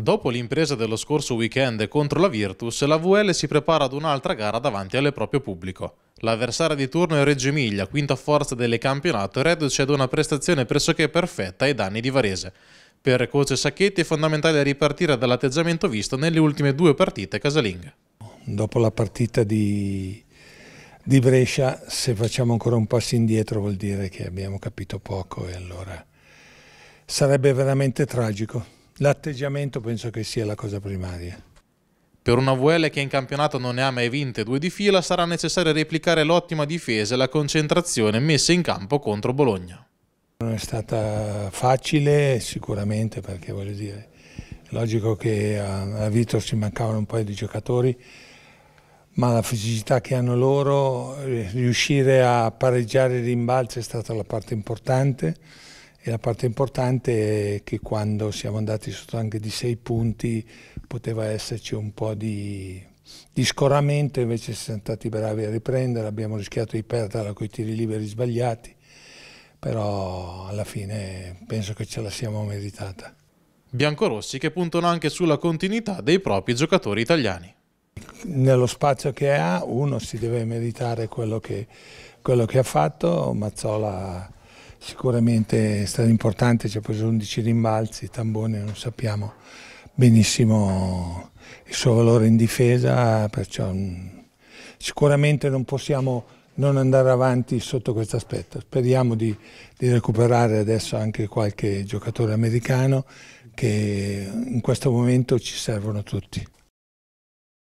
Dopo l'impresa dello scorso weekend contro la Virtus, la VL si prepara ad un'altra gara davanti al proprio pubblico. L'avversaria di turno è Reggio Emilia, quinta forza del campionato, reduce ad una prestazione pressoché perfetta ai danni di Varese. Per Coce Sacchetti è fondamentale ripartire dall'atteggiamento visto nelle ultime due partite casalinghe. Dopo la partita di, di Brescia, se facciamo ancora un passo indietro vuol dire che abbiamo capito poco e allora sarebbe veramente tragico. L'atteggiamento penso che sia la cosa primaria. Per una VL che in campionato non ne ha mai vinte due di fila sarà necessario replicare l'ottima difesa e la concentrazione messa in campo contro Bologna. Non è stata facile sicuramente perché voglio dire, è logico che a Vitor ci mancavano un paio di giocatori, ma la fisicità che hanno loro, eh, riuscire a pareggiare i rimbalzi è stata la parte importante e la parte importante è che quando siamo andati sotto anche di 6 punti poteva esserci un po' di, di scoramento, invece siamo stati bravi a riprendere, abbiamo rischiato di perderla con i tiri liberi sbagliati, però alla fine penso che ce la siamo meritata. Biancorossi che puntano anche sulla continuità dei propri giocatori italiani. Nello spazio che ha uno si deve meritare quello che, quello che ha fatto, Mazzola sicuramente è stato importante, ci ha preso 11 rimbalzi, Tambone non sappiamo benissimo il suo valore in difesa, perciò mm, sicuramente non possiamo non andare avanti sotto questo aspetto. Speriamo di, di recuperare adesso anche qualche giocatore americano che in questo momento ci servono tutti.